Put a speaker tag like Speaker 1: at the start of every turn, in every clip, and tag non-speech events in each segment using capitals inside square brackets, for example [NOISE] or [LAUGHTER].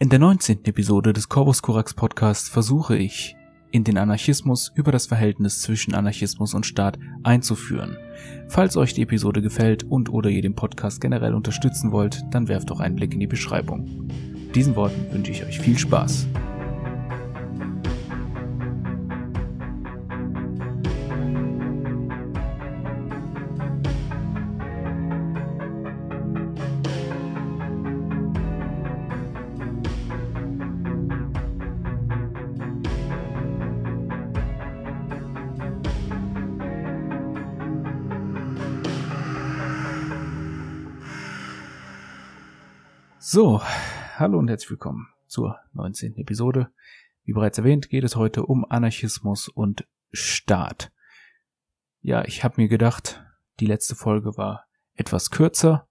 Speaker 1: In der 19. Episode des Corvus Corax Podcasts versuche ich, in den Anarchismus über das Verhältnis zwischen Anarchismus und Staat einzuführen. Falls euch die Episode gefällt und oder ihr den Podcast generell unterstützen wollt, dann werft doch einen Blick in die Beschreibung. diesen Worten wünsche ich euch viel Spaß. So, hallo und herzlich willkommen zur 19. Episode. Wie bereits erwähnt, geht es heute um Anarchismus und Staat. Ja, ich habe mir gedacht, die letzte Folge war etwas kürzer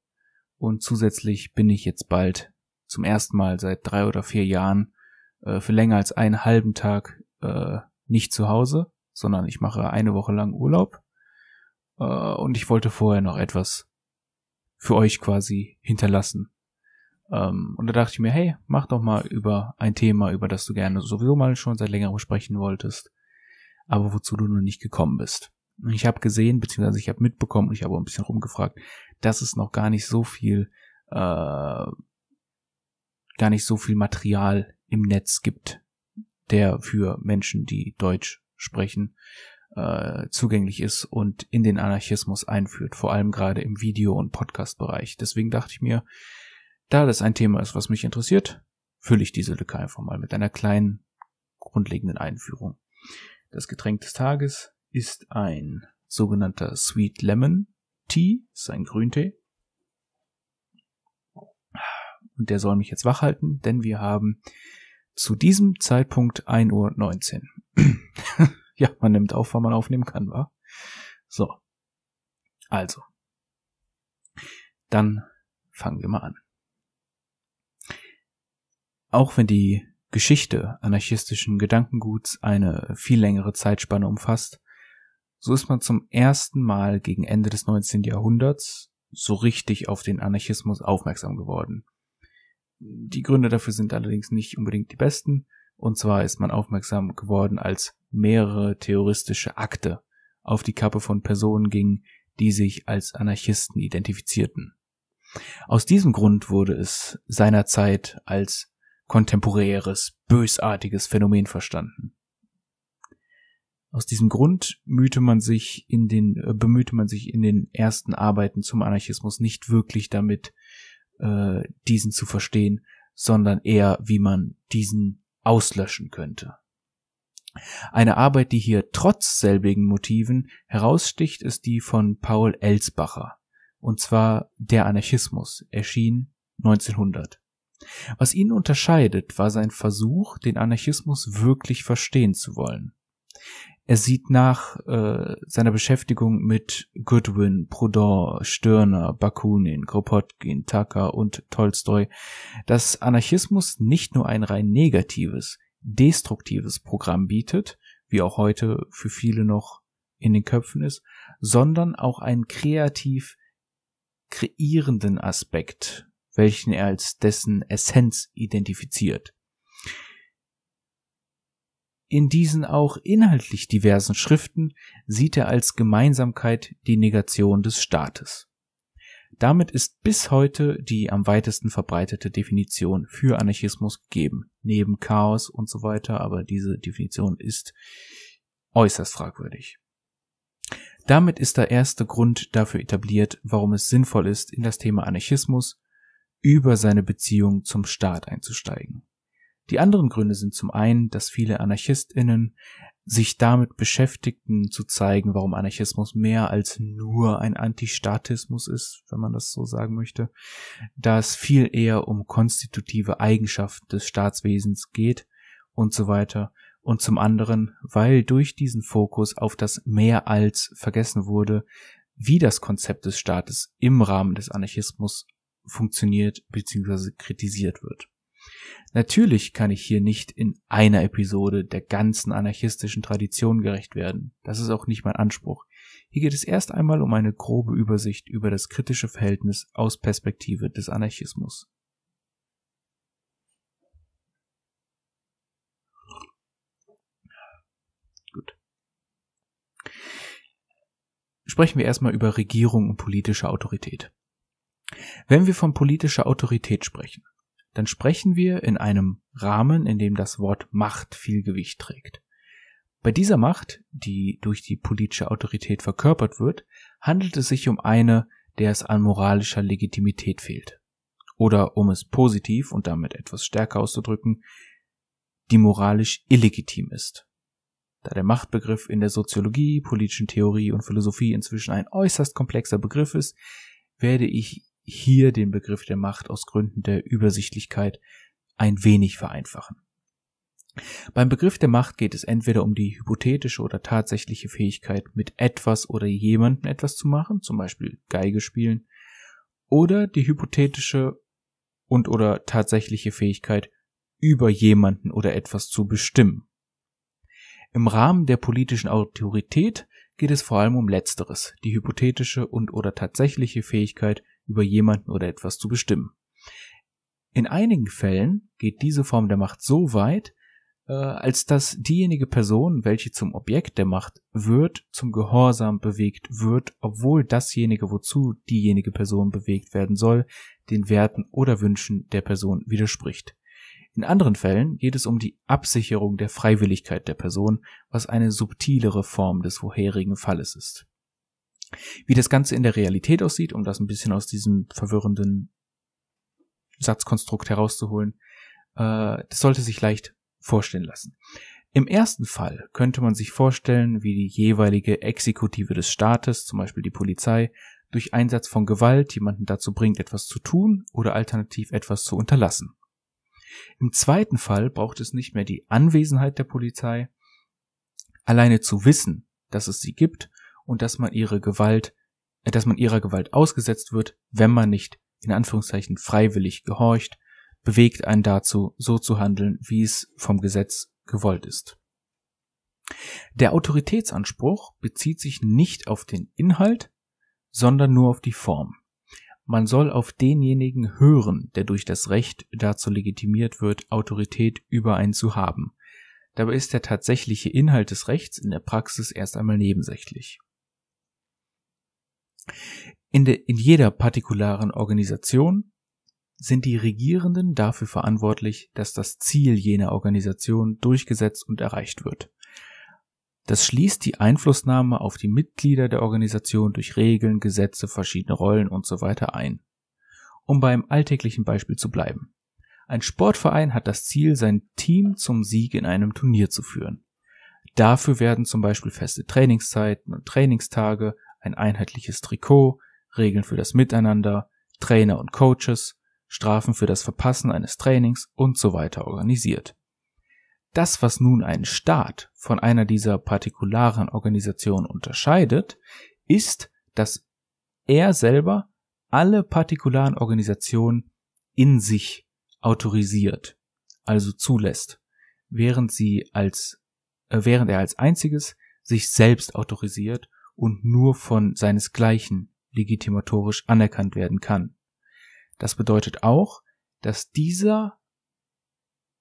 Speaker 1: und zusätzlich bin ich jetzt bald zum ersten Mal seit drei oder vier Jahren äh, für länger als einen halben Tag äh, nicht zu Hause, sondern ich mache eine Woche lang Urlaub äh, und ich wollte vorher noch etwas für euch quasi hinterlassen ähm, und da dachte ich mir, hey, mach doch mal über ein Thema, über das du gerne sowieso mal schon seit längerem sprechen wolltest, aber wozu du noch nicht gekommen bist. Und ich habe gesehen, beziehungsweise ich habe mitbekommen, und ich habe ein bisschen rumgefragt, dass es noch gar nicht so viel, äh, gar nicht so viel Material im Netz gibt, der für Menschen, die Deutsch sprechen, äh, zugänglich ist und in den Anarchismus einführt, vor allem gerade im Video- und Podcast-Bereich. Deswegen dachte ich mir, da das ein Thema ist, was mich interessiert, fülle ich diese Lücke einfach mal mit einer kleinen, grundlegenden Einführung. Das Getränk des Tages ist ein sogenannter Sweet Lemon Tea, ist ein Grüntee. Und der soll mich jetzt wach halten, denn wir haben zu diesem Zeitpunkt 1.19 Uhr. [CLEARS THROAT] ja, man nimmt auf, wann man aufnehmen kann, wa? So. Also. Dann fangen wir mal an. Auch wenn die Geschichte anarchistischen Gedankenguts eine viel längere Zeitspanne umfasst, so ist man zum ersten Mal gegen Ende des 19. Jahrhunderts so richtig auf den Anarchismus aufmerksam geworden. Die Gründe dafür sind allerdings nicht unbedingt die besten, und zwar ist man aufmerksam geworden, als mehrere terroristische Akte auf die Kappe von Personen gingen, die sich als Anarchisten identifizierten. Aus diesem Grund wurde es seinerzeit als kontemporäres, bösartiges Phänomen verstanden. Aus diesem Grund mühte man sich in den, äh, bemühte man sich in den ersten Arbeiten zum Anarchismus nicht wirklich damit, äh, diesen zu verstehen, sondern eher, wie man diesen auslöschen könnte. Eine Arbeit, die hier trotz selbigen Motiven heraussticht, ist die von Paul Elsbacher, und zwar Der Anarchismus, erschien 1900. Was ihn unterscheidet, war sein Versuch, den Anarchismus wirklich verstehen zu wollen. Er sieht nach äh, seiner Beschäftigung mit Goodwin, Proudhon, Stirner, Bakunin, Kropotkin, Tucker und Tolstoi, dass Anarchismus nicht nur ein rein negatives, destruktives Programm bietet, wie auch heute für viele noch in den Köpfen ist, sondern auch einen kreativ kreierenden Aspekt welchen er als dessen Essenz identifiziert. In diesen auch inhaltlich diversen Schriften sieht er als Gemeinsamkeit die Negation des Staates. Damit ist bis heute die am weitesten verbreitete Definition für Anarchismus gegeben. Neben Chaos und so weiter, aber diese Definition ist äußerst fragwürdig. Damit ist der erste Grund dafür etabliert, warum es sinnvoll ist, in das Thema Anarchismus über seine Beziehung zum Staat einzusteigen. Die anderen Gründe sind zum einen, dass viele Anarchistinnen sich damit beschäftigten, zu zeigen, warum Anarchismus mehr als nur ein Antistatismus ist, wenn man das so sagen möchte, da es viel eher um konstitutive Eigenschaften des Staatswesens geht und so weiter. Und zum anderen, weil durch diesen Fokus auf das mehr als vergessen wurde, wie das Konzept des Staates im Rahmen des Anarchismus funktioniert bzw. kritisiert wird. Natürlich kann ich hier nicht in einer Episode der ganzen anarchistischen Tradition gerecht werden. Das ist auch nicht mein Anspruch. Hier geht es erst einmal um eine grobe Übersicht über das kritische Verhältnis aus Perspektive des Anarchismus. Gut. Sprechen wir erstmal über Regierung und politische Autorität. Wenn wir von politischer Autorität sprechen, dann sprechen wir in einem Rahmen, in dem das Wort Macht viel Gewicht trägt. Bei dieser Macht, die durch die politische Autorität verkörpert wird, handelt es sich um eine, der es an moralischer Legitimität fehlt. Oder um es positiv und damit etwas stärker auszudrücken, die moralisch illegitim ist. Da der Machtbegriff in der Soziologie, politischen Theorie und Philosophie inzwischen ein äußerst komplexer Begriff ist, werde ich hier den Begriff der Macht aus Gründen der Übersichtlichkeit ein wenig vereinfachen. Beim Begriff der Macht geht es entweder um die hypothetische oder tatsächliche Fähigkeit, mit etwas oder jemandem etwas zu machen, zum Beispiel Geige spielen, oder die hypothetische und oder tatsächliche Fähigkeit, über jemanden oder etwas zu bestimmen. Im Rahmen der politischen Autorität geht es vor allem um Letzteres, die hypothetische und oder tatsächliche Fähigkeit, über jemanden oder etwas zu bestimmen. In einigen Fällen geht diese Form der Macht so weit, äh, als dass diejenige Person, welche zum Objekt der Macht wird, zum Gehorsam bewegt wird, obwohl dasjenige, wozu diejenige Person bewegt werden soll, den Werten oder Wünschen der Person widerspricht. In anderen Fällen geht es um die Absicherung der Freiwilligkeit der Person, was eine subtilere Form des vorherigen Falles ist. Wie das Ganze in der Realität aussieht, um das ein bisschen aus diesem verwirrenden Satzkonstrukt herauszuholen, äh, das sollte sich leicht vorstellen lassen. Im ersten Fall könnte man sich vorstellen, wie die jeweilige Exekutive des Staates, zum Beispiel die Polizei, durch Einsatz von Gewalt jemanden dazu bringt, etwas zu tun oder alternativ etwas zu unterlassen. Im zweiten Fall braucht es nicht mehr die Anwesenheit der Polizei. Alleine zu wissen, dass es sie gibt, und dass man ihre Gewalt, äh, dass man ihrer Gewalt ausgesetzt wird, wenn man nicht in Anführungszeichen freiwillig gehorcht, bewegt einen dazu, so zu handeln, wie es vom Gesetz gewollt ist. Der Autoritätsanspruch bezieht sich nicht auf den Inhalt, sondern nur auf die Form. Man soll auf denjenigen hören, der durch das Recht dazu legitimiert wird, Autorität über einen zu haben. Dabei ist der tatsächliche Inhalt des Rechts in der Praxis erst einmal nebensächlich. In, de, in jeder partikularen Organisation sind die Regierenden dafür verantwortlich, dass das Ziel jener Organisation durchgesetzt und erreicht wird. Das schließt die Einflussnahme auf die Mitglieder der Organisation durch Regeln, Gesetze, verschiedene Rollen usw. So ein. Um beim alltäglichen Beispiel zu bleiben. Ein Sportverein hat das Ziel, sein Team zum Sieg in einem Turnier zu führen. Dafür werden zum Beispiel feste Trainingszeiten und Trainingstage, ein einheitliches Trikot, Regeln für das Miteinander, Trainer und Coaches, Strafen für das Verpassen eines Trainings und so weiter organisiert. Das, was nun einen Staat von einer dieser partikularen Organisationen unterscheidet, ist, dass er selber alle partikularen Organisationen in sich autorisiert, also zulässt, während sie als äh, während er als einziges sich selbst autorisiert und nur von seinesgleichen legitimatorisch anerkannt werden kann. Das bedeutet auch, dass dieser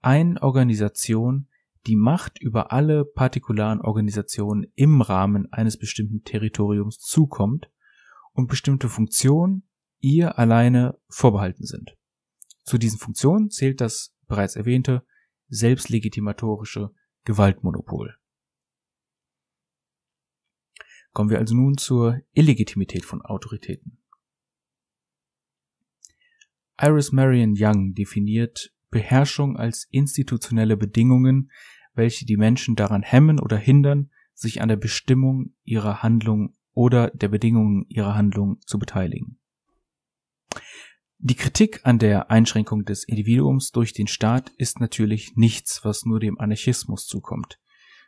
Speaker 1: einen Organisation die Macht über alle partikularen Organisationen im Rahmen eines bestimmten Territoriums zukommt und bestimmte Funktionen ihr alleine vorbehalten sind. Zu diesen Funktionen zählt das bereits erwähnte selbstlegitimatorische Gewaltmonopol. Kommen wir also nun zur Illegitimität von Autoritäten. Iris Marion Young definiert Beherrschung als institutionelle Bedingungen, welche die Menschen daran hemmen oder hindern, sich an der Bestimmung ihrer Handlung oder der Bedingungen ihrer Handlung zu beteiligen. Die Kritik an der Einschränkung des Individuums durch den Staat ist natürlich nichts, was nur dem Anarchismus zukommt.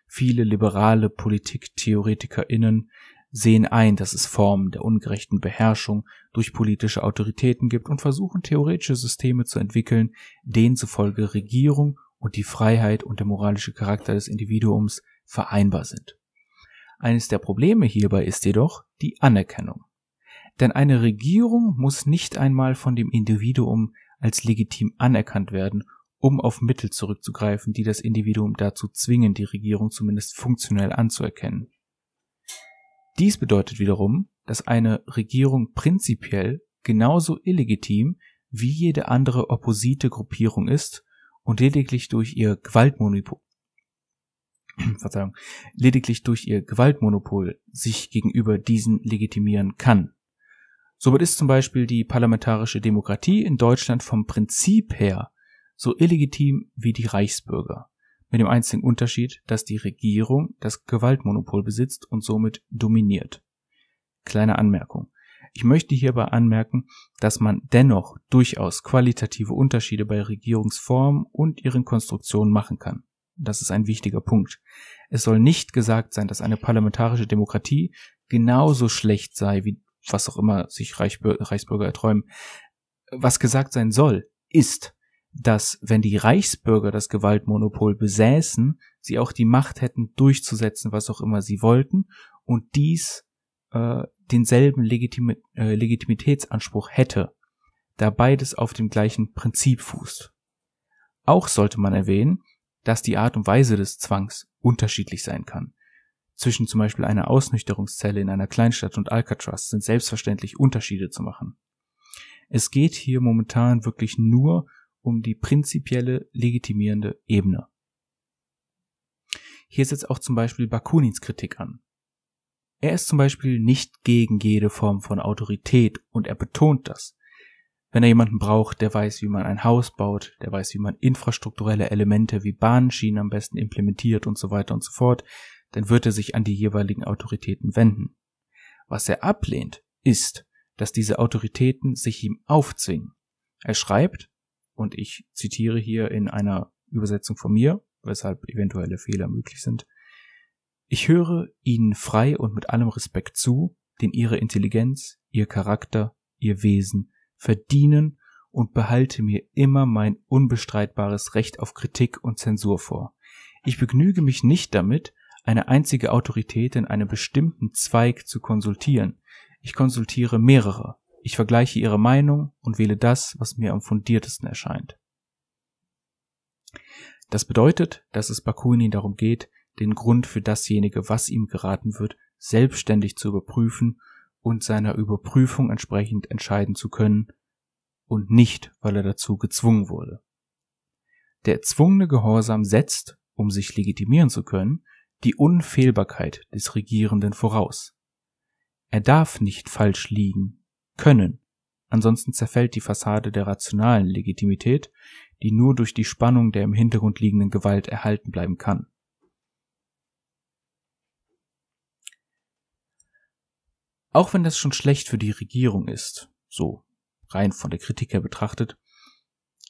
Speaker 1: Viele liberale PolitiktheoretikerInnen sehen ein, dass es Formen der ungerechten Beherrschung durch politische Autoritäten gibt und versuchen theoretische Systeme zu entwickeln, denen zufolge Regierung und die Freiheit und der moralische Charakter des Individuums vereinbar sind. Eines der Probleme hierbei ist jedoch die Anerkennung. Denn eine Regierung muss nicht einmal von dem Individuum als legitim anerkannt werden, um auf Mittel zurückzugreifen, die das Individuum dazu zwingen, die Regierung zumindest funktionell anzuerkennen. Dies bedeutet wiederum, dass eine Regierung prinzipiell genauso illegitim wie jede andere opposite Gruppierung ist und lediglich durch ihr Gewaltmonopol [CLEARS THROAT] Verzeihung, lediglich durch ihr Gewaltmonopol sich gegenüber diesen legitimieren kann. Somit ist zum Beispiel die parlamentarische Demokratie in Deutschland vom Prinzip her so illegitim wie die Reichsbürger, mit dem einzigen Unterschied, dass die Regierung das Gewaltmonopol besitzt und somit dominiert. Kleine Anmerkung. Ich möchte hierbei anmerken, dass man dennoch durchaus qualitative Unterschiede bei Regierungsformen und ihren Konstruktionen machen kann. Das ist ein wichtiger Punkt. Es soll nicht gesagt sein, dass eine parlamentarische Demokratie genauso schlecht sei, wie was auch immer sich Reichsbürger erträumen. Was gesagt sein soll, ist, dass wenn die Reichsbürger das Gewaltmonopol besäßen, sie auch die Macht hätten durchzusetzen, was auch immer sie wollten, und dies äh, denselben Legitimi äh, Legitimitätsanspruch hätte, da beides auf dem gleichen Prinzip fußt. Auch sollte man erwähnen, dass die Art und Weise des Zwangs unterschiedlich sein kann. Zwischen zum Beispiel einer Ausnüchterungszelle in einer Kleinstadt und Alcatraz sind selbstverständlich Unterschiede zu machen. Es geht hier momentan wirklich nur um die prinzipielle legitimierende Ebene. Hier setzt auch zum Beispiel Bakunins Kritik an. Er ist zum Beispiel nicht gegen jede Form von Autorität und er betont das. Wenn er jemanden braucht, der weiß, wie man ein Haus baut, der weiß, wie man infrastrukturelle Elemente wie Bahnschienen am besten implementiert und so weiter und so fort, dann wird er sich an die jeweiligen Autoritäten wenden. Was er ablehnt, ist, dass diese Autoritäten sich ihm aufzwingen. Er schreibt, und ich zitiere hier in einer Übersetzung von mir, weshalb eventuelle Fehler möglich sind. Ich höre Ihnen frei und mit allem Respekt zu, denn Ihre Intelligenz, Ihr Charakter, Ihr Wesen verdienen und behalte mir immer mein unbestreitbares Recht auf Kritik und Zensur vor. Ich begnüge mich nicht damit, eine einzige Autorität in einem bestimmten Zweig zu konsultieren. Ich konsultiere mehrere, ich vergleiche ihre Meinung und wähle das, was mir am fundiertesten erscheint. Das bedeutet, dass es Bakunin darum geht, den Grund für dasjenige, was ihm geraten wird, selbstständig zu überprüfen und seiner Überprüfung entsprechend entscheiden zu können und nicht, weil er dazu gezwungen wurde. Der erzwungene Gehorsam setzt, um sich legitimieren zu können, die Unfehlbarkeit des Regierenden voraus. Er darf nicht falsch liegen können. Ansonsten zerfällt die Fassade der rationalen Legitimität, die nur durch die Spannung der im Hintergrund liegenden Gewalt erhalten bleiben kann. Auch wenn das schon schlecht für die Regierung ist, so rein von der Kritik her betrachtet,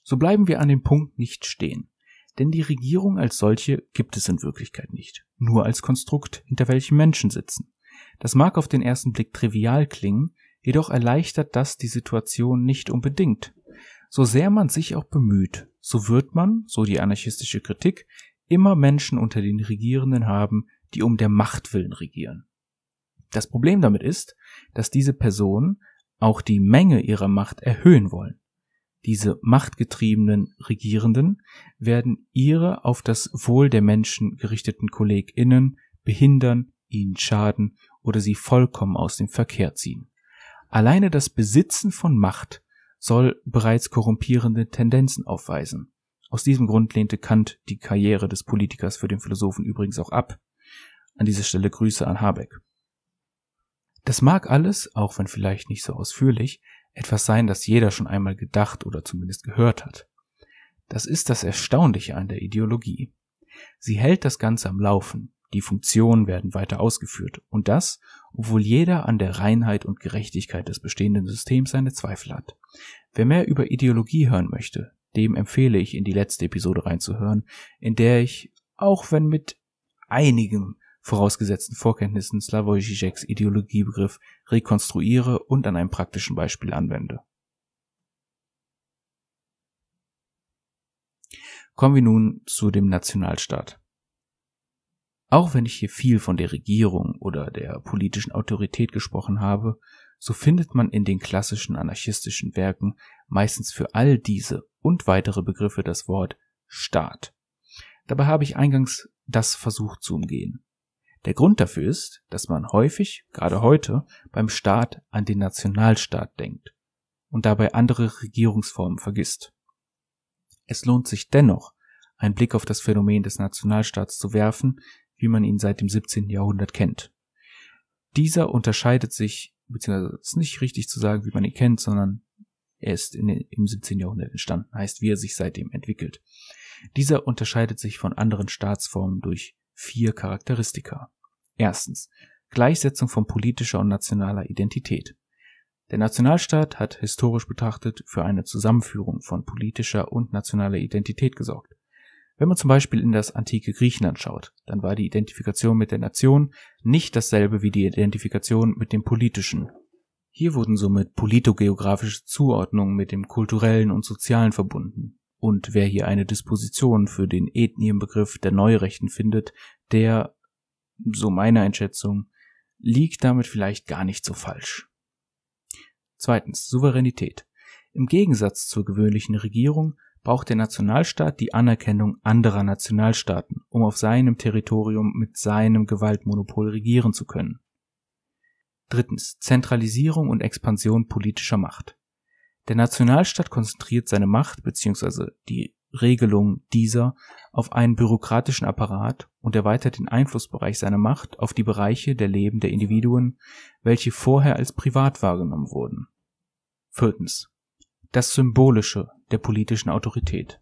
Speaker 1: so bleiben wir an dem Punkt nicht stehen. Denn die Regierung als solche gibt es in Wirklichkeit nicht, nur als Konstrukt, hinter welchem Menschen sitzen. Das mag auf den ersten Blick trivial klingen, Jedoch erleichtert das die Situation nicht unbedingt. So sehr man sich auch bemüht, so wird man, so die anarchistische Kritik, immer Menschen unter den Regierenden haben, die um der Macht willen regieren. Das Problem damit ist, dass diese Personen auch die Menge ihrer Macht erhöhen wollen. Diese machtgetriebenen Regierenden werden ihre auf das Wohl der Menschen gerichteten KollegInnen behindern, ihnen schaden oder sie vollkommen aus dem Verkehr ziehen. Alleine das Besitzen von Macht soll bereits korrumpierende Tendenzen aufweisen. Aus diesem Grund lehnte Kant die Karriere des Politikers für den Philosophen übrigens auch ab. An dieser Stelle Grüße an Habeck. Das mag alles, auch wenn vielleicht nicht so ausführlich, etwas sein, das jeder schon einmal gedacht oder zumindest gehört hat. Das ist das Erstaunliche an der Ideologie. Sie hält das Ganze am Laufen, die Funktionen werden weiter ausgeführt. Und das, obwohl jeder an der Reinheit und Gerechtigkeit des bestehenden Systems seine Zweifel hat. Wer mehr über Ideologie hören möchte, dem empfehle ich, in die letzte Episode reinzuhören, in der ich, auch wenn mit einigen vorausgesetzten Vorkenntnissen Slavoj Žižeks Ideologiebegriff rekonstruiere und an einem praktischen Beispiel anwende. Kommen wir nun zu dem Nationalstaat. Auch wenn ich hier viel von der Regierung oder der politischen Autorität gesprochen habe, so findet man in den klassischen anarchistischen Werken meistens für all diese und weitere Begriffe das Wort Staat. Dabei habe ich eingangs das versucht zu umgehen. Der Grund dafür ist, dass man häufig, gerade heute, beim Staat an den Nationalstaat denkt und dabei andere Regierungsformen vergisst. Es lohnt sich dennoch, einen Blick auf das Phänomen des Nationalstaats zu werfen, wie man ihn seit dem 17. Jahrhundert kennt. Dieser unterscheidet sich, beziehungsweise es ist nicht richtig zu sagen, wie man ihn kennt, sondern er ist in, im 17. Jahrhundert entstanden, heißt, wie er sich seitdem entwickelt. Dieser unterscheidet sich von anderen Staatsformen durch vier Charakteristika. Erstens, Gleichsetzung von politischer und nationaler Identität. Der Nationalstaat hat historisch betrachtet für eine Zusammenführung von politischer und nationaler Identität gesorgt. Wenn man zum Beispiel in das antike Griechenland schaut, dann war die Identifikation mit der Nation nicht dasselbe wie die Identifikation mit dem Politischen. Hier wurden somit politogeografische Zuordnungen mit dem kulturellen und sozialen verbunden. Und wer hier eine Disposition für den Ethnienbegriff der Neurechten findet, der, so meiner Einschätzung, liegt damit vielleicht gar nicht so falsch. Zweitens, Souveränität. Im Gegensatz zur gewöhnlichen Regierung braucht der Nationalstaat die Anerkennung anderer Nationalstaaten, um auf seinem Territorium mit seinem Gewaltmonopol regieren zu können. Drittens. Zentralisierung und Expansion politischer Macht. Der Nationalstaat konzentriert seine Macht bzw. die Regelung dieser auf einen bürokratischen Apparat und erweitert den Einflussbereich seiner Macht auf die Bereiche der Leben der Individuen, welche vorher als privat wahrgenommen wurden. Viertens. Das Symbolische der politischen Autorität.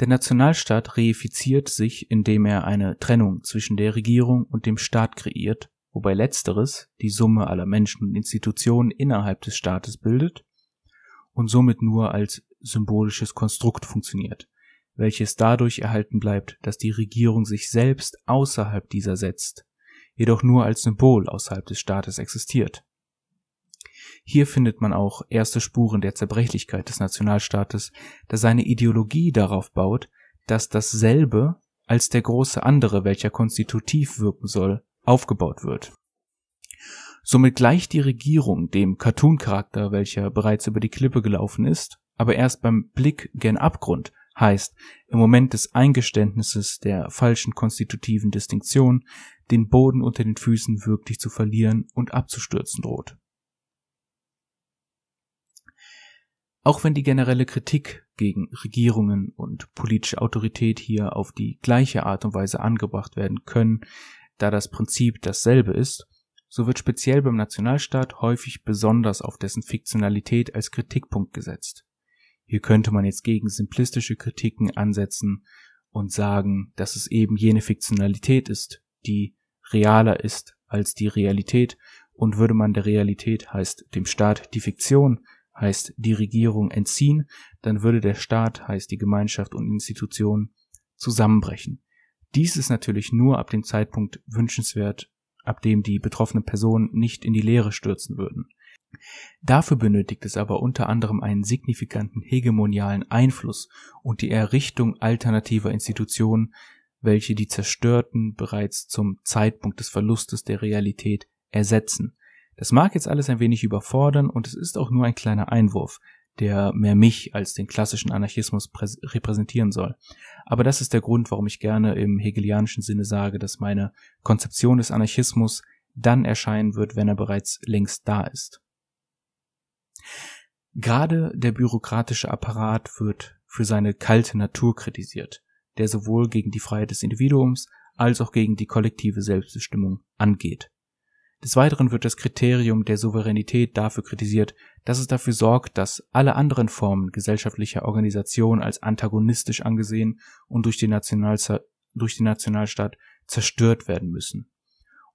Speaker 1: Der Nationalstaat reifiziert sich, indem er eine Trennung zwischen der Regierung und dem Staat kreiert, wobei letzteres die Summe aller Menschen und Institutionen innerhalb des Staates bildet und somit nur als symbolisches Konstrukt funktioniert, welches dadurch erhalten bleibt, dass die Regierung sich selbst außerhalb dieser setzt, jedoch nur als Symbol außerhalb des Staates existiert hier findet man auch erste Spuren der Zerbrechlichkeit des Nationalstaates, da seine Ideologie darauf baut, dass dasselbe als der große andere, welcher konstitutiv wirken soll, aufgebaut wird. Somit gleicht die Regierung dem Cartoon-Charakter, welcher bereits über die Klippe gelaufen ist, aber erst beim Blick gen Abgrund, heißt im Moment des Eingeständnisses der falschen konstitutiven Distinktion, den Boden unter den Füßen wirklich zu verlieren und abzustürzen droht Auch wenn die generelle Kritik gegen Regierungen und politische Autorität hier auf die gleiche Art und Weise angebracht werden können, da das Prinzip dasselbe ist, so wird speziell beim Nationalstaat häufig besonders auf dessen Fiktionalität als Kritikpunkt gesetzt. Hier könnte man jetzt gegen simplistische Kritiken ansetzen und sagen, dass es eben jene Fiktionalität ist, die realer ist als die Realität, und würde man der Realität heißt dem Staat die Fiktion heißt die Regierung entziehen, dann würde der Staat, heißt die Gemeinschaft und Institutionen, zusammenbrechen. Dies ist natürlich nur ab dem Zeitpunkt wünschenswert, ab dem die betroffenen Personen nicht in die Leere stürzen würden. Dafür benötigt es aber unter anderem einen signifikanten hegemonialen Einfluss und die Errichtung alternativer Institutionen, welche die Zerstörten bereits zum Zeitpunkt des Verlustes der Realität ersetzen. Das mag jetzt alles ein wenig überfordern und es ist auch nur ein kleiner Einwurf, der mehr mich als den klassischen Anarchismus repräsentieren soll. Aber das ist der Grund, warum ich gerne im hegelianischen Sinne sage, dass meine Konzeption des Anarchismus dann erscheinen wird, wenn er bereits längst da ist. Gerade der bürokratische Apparat wird für seine kalte Natur kritisiert, der sowohl gegen die Freiheit des Individuums als auch gegen die kollektive Selbstbestimmung angeht. Des Weiteren wird das Kriterium der Souveränität dafür kritisiert, dass es dafür sorgt, dass alle anderen Formen gesellschaftlicher Organisation als antagonistisch angesehen und durch den, durch den, Nationalstaat zerstört werden müssen.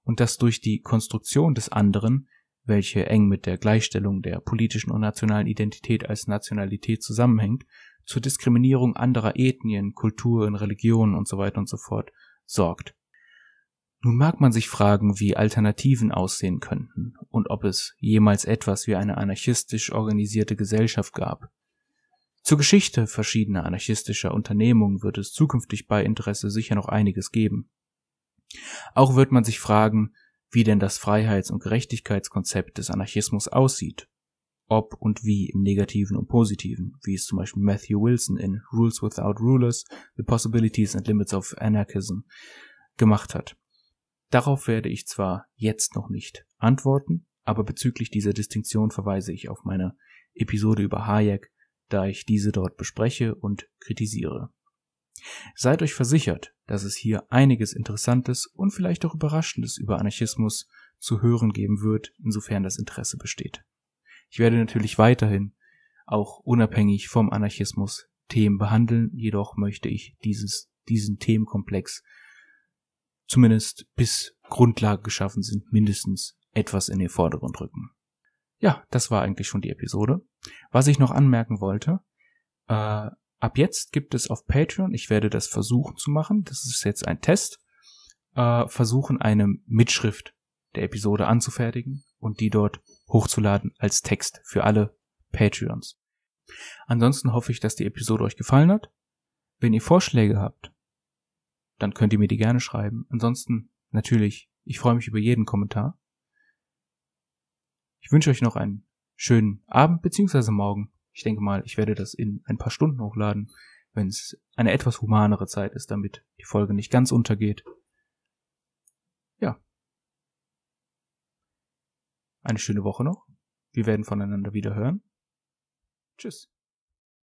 Speaker 1: Und dass durch die Konstruktion des anderen, welche eng mit der Gleichstellung der politischen und nationalen Identität als Nationalität zusammenhängt, zur Diskriminierung anderer Ethnien, Kulturen, Religionen usw. So und So fort sorgt nun mag man sich fragen, wie Alternativen aussehen könnten und ob es jemals etwas wie eine anarchistisch organisierte Gesellschaft gab. Zur Geschichte verschiedener anarchistischer Unternehmungen wird es zukünftig bei Interesse sicher noch einiges geben. Auch wird man sich fragen, wie denn das Freiheits- und Gerechtigkeitskonzept des Anarchismus aussieht. Ob und wie im Negativen und Positiven, wie es zum Beispiel Matthew Wilson in Rules Without Rulers, The Possibilities and Limits of Anarchism gemacht hat. Darauf werde ich zwar jetzt noch nicht antworten, aber bezüglich dieser Distinktion verweise ich auf meine Episode über Hayek, da ich diese dort bespreche und kritisiere. Seid euch versichert, dass es hier einiges Interessantes und vielleicht auch Überraschendes über Anarchismus zu hören geben wird, insofern das Interesse besteht. Ich werde natürlich weiterhin, auch unabhängig vom Anarchismus, Themen behandeln, jedoch möchte ich dieses, diesen Themenkomplex zumindest bis Grundlage geschaffen sind, mindestens etwas in den Vordergrund rücken. Ja, das war eigentlich schon die Episode. Was ich noch anmerken wollte, äh, ab jetzt gibt es auf Patreon, ich werde das versuchen zu machen, das ist jetzt ein Test, äh, versuchen eine Mitschrift der Episode anzufertigen und die dort hochzuladen als Text für alle Patreons. Ansonsten hoffe ich, dass die Episode euch gefallen hat. Wenn ihr Vorschläge habt, dann könnt ihr mir die gerne schreiben. Ansonsten natürlich, ich freue mich über jeden Kommentar. Ich wünsche euch noch einen schönen Abend beziehungsweise morgen. Ich denke mal, ich werde das in ein paar Stunden hochladen, wenn es eine etwas humanere Zeit ist, damit die Folge nicht ganz untergeht. Ja. Eine schöne Woche noch. Wir werden voneinander wieder hören. Tschüss.